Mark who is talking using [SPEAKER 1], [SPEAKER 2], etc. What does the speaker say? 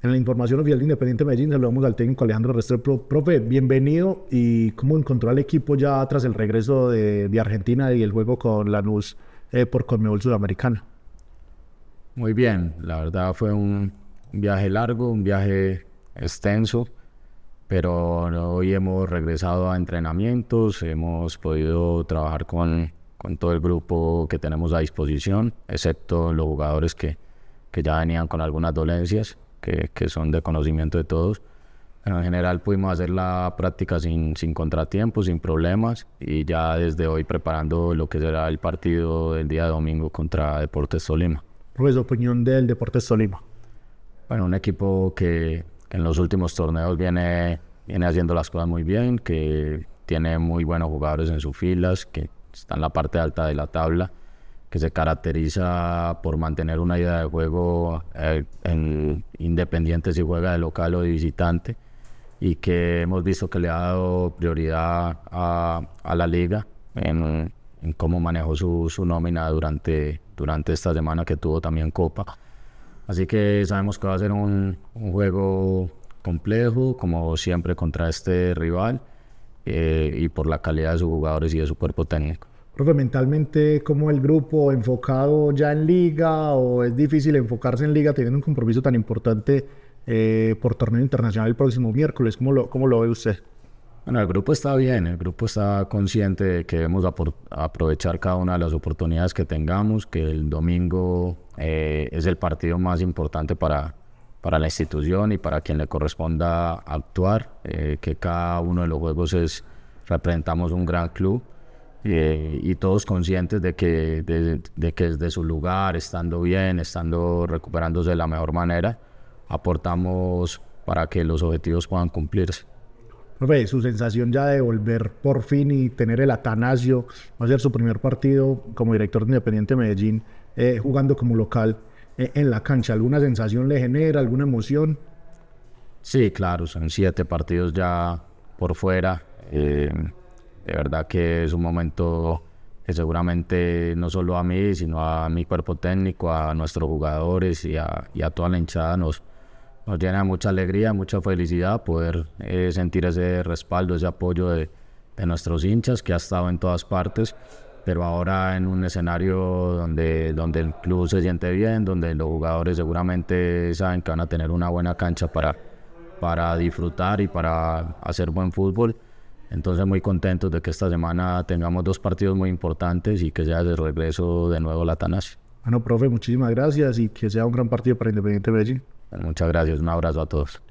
[SPEAKER 1] En la información oficial de Independiente Medellín saludamos al técnico Alejandro Restrepo. Profe, bienvenido y cómo encontró al equipo ya tras el regreso de, Argentina y el juego con Lanús eh, por Conmebol Sudamericana.
[SPEAKER 2] Muy bien, la verdad fue un viaje largo, un viaje extenso, pero hoy hemos regresado a entrenamientos, hemos podido trabajar con, con todo el grupo que tenemos a disposición, excepto los jugadores que, que ya venían con algunas dolencias que, son de conocimiento de todos. Pero en general pudimos hacer la práctica sin, sin contratiempos, sin problemas y ya desde hoy preparando lo que será el partido del día domingo contra Deportes Solima.
[SPEAKER 1] ¿Cuál es la opinión del Deportes Solima?
[SPEAKER 2] Bueno, un equipo que, en los últimos torneos viene, viene haciendo las cosas muy bien, que tiene muy buenos jugadores en sus filas, que está en la parte alta de la tabla que se caracteriza por mantener una idea de juego eh, en, independiente si juega de local o de visitante y que hemos visto que le ha dado prioridad a, la liga en, cómo manejó su, su, nómina durante, durante esta semana que tuvo también Copa. Así que sabemos que va a ser un, juego complejo, como siempre contra este rival, eh, y por la calidad de sus jugadores y de su cuerpo técnico
[SPEAKER 1] mentalmente, como el grupo enfocado ya en liga o es difícil enfocarse en liga teniendo un compromiso tan importante eh, por torneo internacional el próximo miércoles? ¿Cómo lo, cómo lo ve usted? Bueno, el grupo
[SPEAKER 2] está bien, el grupo está consciente de que debemos aprovechar cada una de las oportunidades que tengamos, que el domingo eh, es el partido más importante para, para la institución y para quien le corresponda actuar, eh, que cada uno de los juegos es, representamos un gran club eh, y todos conscientes de que, de, de que desde su lugar, estando bien, estando recuperándose de la mejor manera, aportamos para que los objetivos puedan cumplirse.
[SPEAKER 1] Profe, su sensación ya de volver por fin y tener el Atanasio, va a ser su primer partido como director de Independiente Medellín, eh, jugando como local eh, en la cancha. ¿Alguna sensación le genera, alguna
[SPEAKER 2] emoción? Sí, claro, son siete partidos ya por fuera. Eh, de verdad que es un momento que seguramente no solo a mí, sino a mi cuerpo técnico, a nuestros jugadores y a, toda la hinchada nos, nos llena de mucha alegría, mucha felicidad poder eh, sentir ese respaldo, ese apoyo de, de nuestros hinchas que ha estado en todas partes pero ahora en un escenario donde, donde el club se siente bien, donde los jugadores seguramente saben que van a tener una buena cancha para, para disfrutar y para hacer buen fútbol. Entonces muy contentos de que esta semana tengamos dos partidos muy importantes y que sea de regreso de nuevo la Atanasio.
[SPEAKER 1] Bueno, profe, muchísimas gracias y que sea un gran partido para Independiente Medellín.
[SPEAKER 2] Muchas gracias, un abrazo a todos.